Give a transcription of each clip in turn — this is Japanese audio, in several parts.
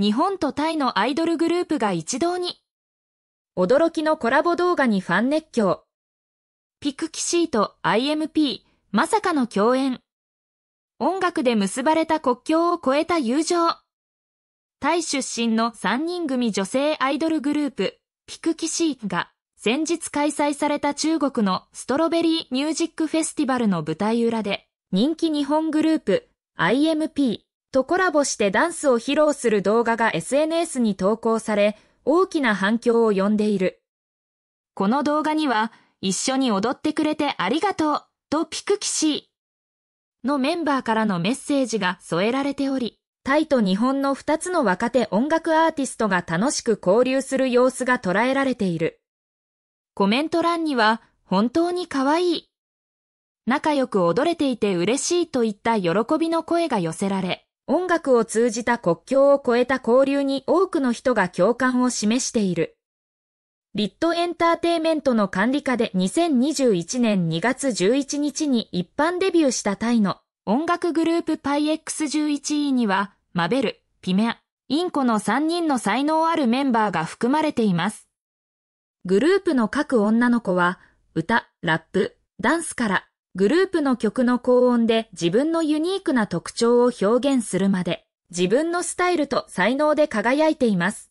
日本とタイのアイドルグループが一堂に。驚きのコラボ動画にファン熱狂。ピクキシーと IMP、まさかの共演。音楽で結ばれた国境を越えた友情。タイ出身の3人組女性アイドルグループ、ピクキシーが、先日開催された中国のストロベリーミュージックフェスティバルの舞台裏で、人気日本グループ、IMP、とコラボしてダンスを披露する動画が SNS に投稿され、大きな反響を呼んでいる。この動画には、一緒に踊ってくれてありがとうとピクキシーのメンバーからのメッセージが添えられており、タイと日本の2つの若手音楽アーティストが楽しく交流する様子が捉えられている。コメント欄には、本当に可愛い。仲良く踊れていて嬉しいといった喜びの声が寄せられ、音楽を通じた国境を越えた交流に多くの人が共感を示している。リットエンターテイメントの管理下で2021年2月11日に一般デビューしたタイの音楽グループパイ X11E には、マベル、ピメア、インコの3人の才能あるメンバーが含まれています。グループの各女の子は、歌、ラップ、ダンスからグループの曲の高音で自分のユニークな特徴を表現するまで、自分のスタイルと才能で輝いています。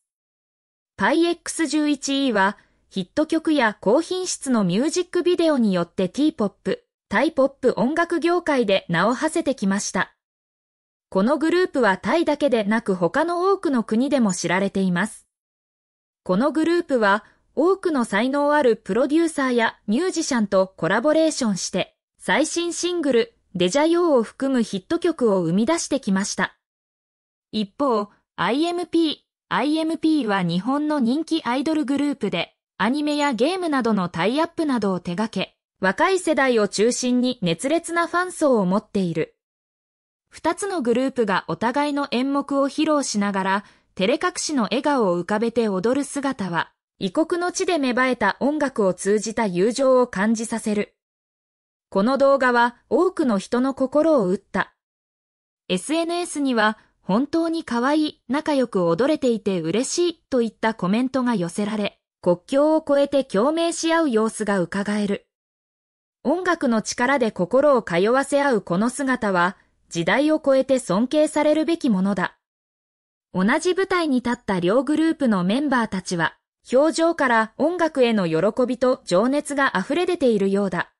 PyX11E は、ヒット曲や高品質のミュージックビデオによって T-POP、タイポップ音楽業界で名を馳せてきました。このグループはタイだけでなく他の多くの国でも知られています。このグループは多くの才能あるプロデューサーやミュージシャンとコラボレーションして最新シングル、デジャヨーを含むヒット曲を生み出してきました。一方、IMP、IMP は日本の人気アイドルグループで、アニメやゲームなどのタイアップなどを手掛け、若い世代を中心に熱烈なファン層を持っている。二つのグループがお互いの演目を披露しながら、照れ隠しの笑顔を浮かべて踊る姿は、異国の地で芽生えた音楽を通じた友情を感じさせる。この動画は多くの人の心を打った。SNS には本当に可愛い、仲良く踊れていて嬉しいといったコメントが寄せられ、国境を越えて共鳴し合う様子が伺える。音楽の力で心を通わせ合うこの姿は、時代を超えて尊敬されるべきものだ。同じ舞台に立った両グループのメンバーたちは、表情から音楽への喜びと情熱が溢れ出ているようだ。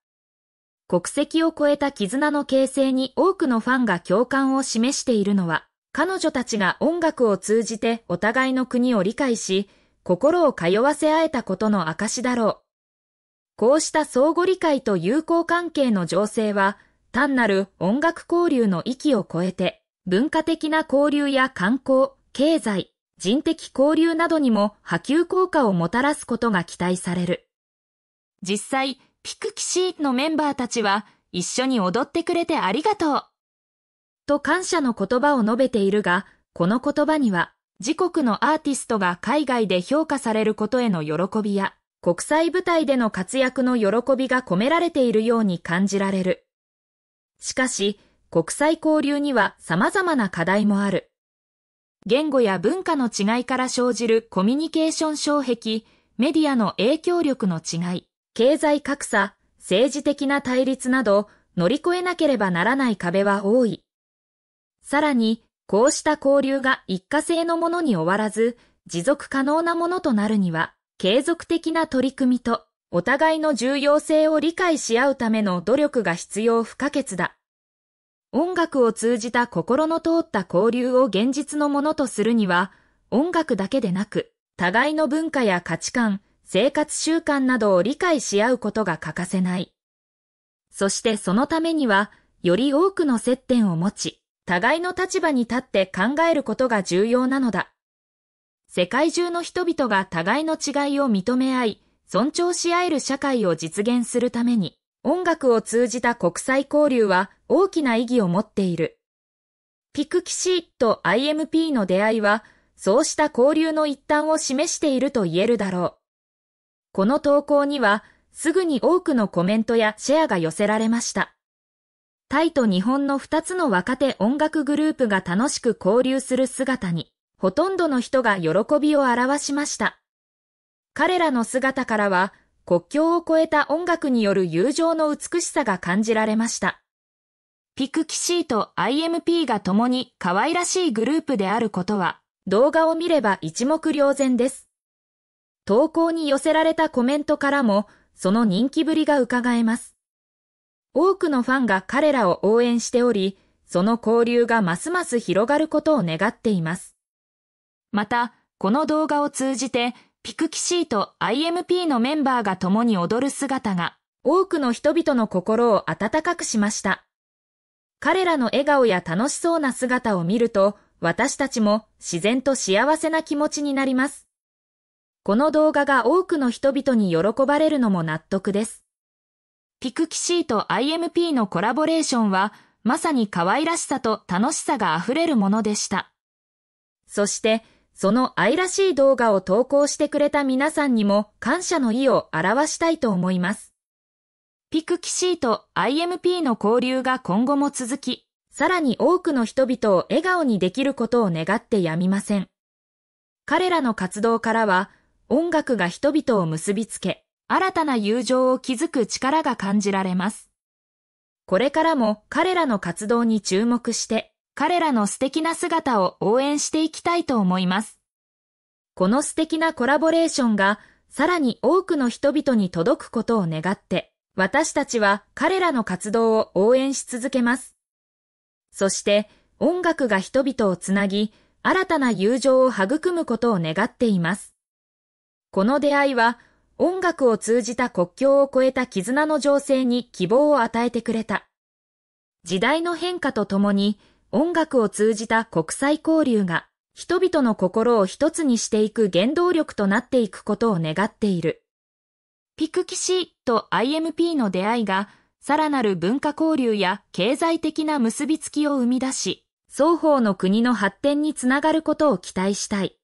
国籍を超えた絆の形成に多くのファンが共感を示しているのは、彼女たちが音楽を通じてお互いの国を理解し、心を通わせ合えたことの証だろう。こうした相互理解と友好関係の情勢は、単なる音楽交流の域を超えて、文化的な交流や観光、経済、人的交流などにも波及効果をもたらすことが期待される。実際、ピクキシーのメンバーたちは一緒に踊ってくれてありがとう。と感謝の言葉を述べているが、この言葉には自国のアーティストが海外で評価されることへの喜びや国際舞台での活躍の喜びが込められているように感じられる。しかし、国際交流には様々な課題もある。言語や文化の違いから生じるコミュニケーション障壁、メディアの影響力の違い、経済格差、政治的な対立など乗り越えなければならない壁は多い。さらに、こうした交流が一過性のものに終わらず、持続可能なものとなるには、継続的な取り組みと、お互いの重要性を理解し合うための努力が必要不可欠だ。音楽を通じた心の通った交流を現実のものとするには、音楽だけでなく、互いの文化や価値観、生活習慣などを理解し合うことが欠かせない。そしてそのためには、より多くの接点を持ち、互いの立場に立って考えることが重要なのだ。世界中の人々が互いの違いを認め合い、尊重し合える社会を実現するために、音楽を通じた国際交流は大きな意義を持っている。ピクキシーと IMP の出会いは、そうした交流の一端を示していると言えるだろう。この投稿には、すぐに多くのコメントやシェアが寄せられました。タイと日本の2つの若手音楽グループが楽しく交流する姿に、ほとんどの人が喜びを表しました。彼らの姿からは、国境を越えた音楽による友情の美しさが感じられました。ピクキシーと IMP が共に可愛らしいグループであることは、動画を見れば一目瞭然です。投稿に寄せられたコメントからも、その人気ぶりが伺えます。多くのファンが彼らを応援しており、その交流がますます広がることを願っています。また、この動画を通じて、ピクキシーと IMP のメンバーが共に踊る姿が、多くの人々の心を温かくしました。彼らの笑顔や楽しそうな姿を見ると、私たちも自然と幸せな気持ちになります。この動画が多くの人々に喜ばれるのも納得です。ピクキシーと IMP のコラボレーションは、まさに可愛らしさと楽しさが溢れるものでした。そして、その愛らしい動画を投稿してくれた皆さんにも感謝の意を表したいと思います。ピクキシーと IMP の交流が今後も続き、さらに多くの人々を笑顔にできることを願ってやみません。彼らの活動からは、音楽が人々を結びつけ、新たな友情を築く力が感じられます。これからも彼らの活動に注目して、彼らの素敵な姿を応援していきたいと思います。この素敵なコラボレーションが、さらに多くの人々に届くことを願って、私たちは彼らの活動を応援し続けます。そして、音楽が人々をつなぎ、新たな友情を育むことを願っています。この出会いは、音楽を通じた国境を越えた絆の情勢に希望を与えてくれた。時代の変化とともに、音楽を通じた国際交流が、人々の心を一つにしていく原動力となっていくことを願っている。ピクキシと IMP の出会いが、さらなる文化交流や経済的な結びつきを生み出し、双方の国の発展につながることを期待したい。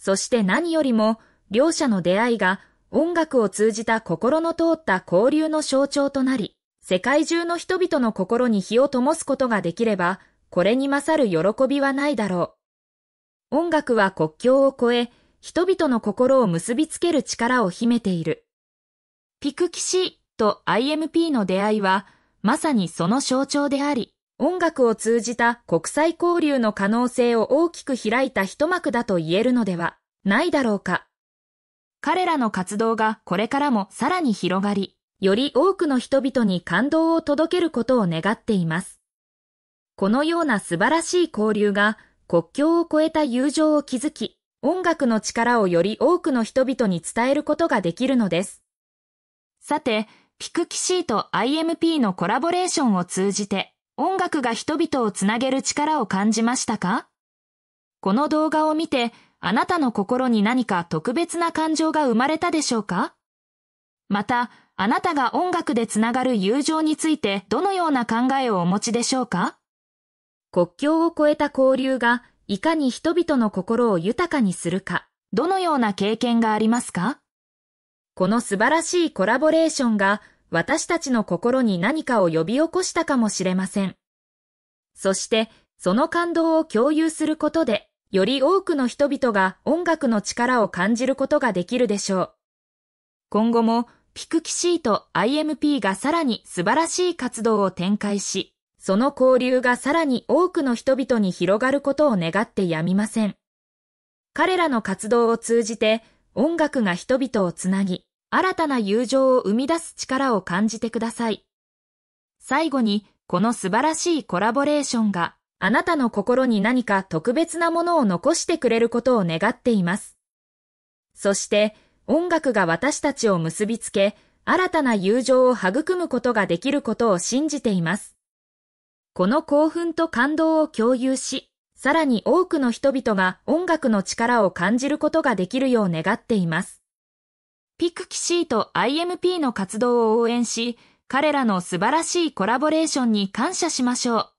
そして何よりも、両者の出会いが音楽を通じた心の通った交流の象徴となり、世界中の人々の心に火を灯すことができれば、これに勝る喜びはないだろう。音楽は国境を越え、人々の心を結びつける力を秘めている。ピクキシと IMP の出会いは、まさにその象徴であり、音楽を通じた国際交流の可能性を大きく開いた一幕だと言えるのではないだろうか。彼らの活動がこれからもさらに広がり、より多くの人々に感動を届けることを願っています。このような素晴らしい交流が国境を越えた友情を築き、音楽の力をより多くの人々に伝えることができるのです。さて、ピクキシーと IMP のコラボレーションを通じて、音楽が人々をつなげる力を感じましたかこの動画を見て、あなたの心に何か特別な感情が生まれたでしょうかまた、あなたが音楽でつながる友情についてどのような考えをお持ちでしょうか国境を越えた交流がいかに人々の心を豊かにするか、どのような経験がありますかこの素晴らしいコラボレーションが私たちの心に何かを呼び起こしたかもしれません。そして、その感動を共有することで、より多くの人々が音楽の力を感じることができるでしょう。今後もピクキシーと IMP がさらに素晴らしい活動を展開し、その交流がさらに多くの人々に広がることを願ってやみません。彼らの活動を通じて音楽が人々をつなぎ、新たな友情を生み出す力を感じてください。最後に、この素晴らしいコラボレーションがあなたの心に何か特別なものを残してくれることを願っています。そして、音楽が私たちを結びつけ、新たな友情を育むことができることを信じています。この興奮と感動を共有し、さらに多くの人々が音楽の力を感じることができるよう願っています。ピクキシーと IMP の活動を応援し、彼らの素晴らしいコラボレーションに感謝しましょう。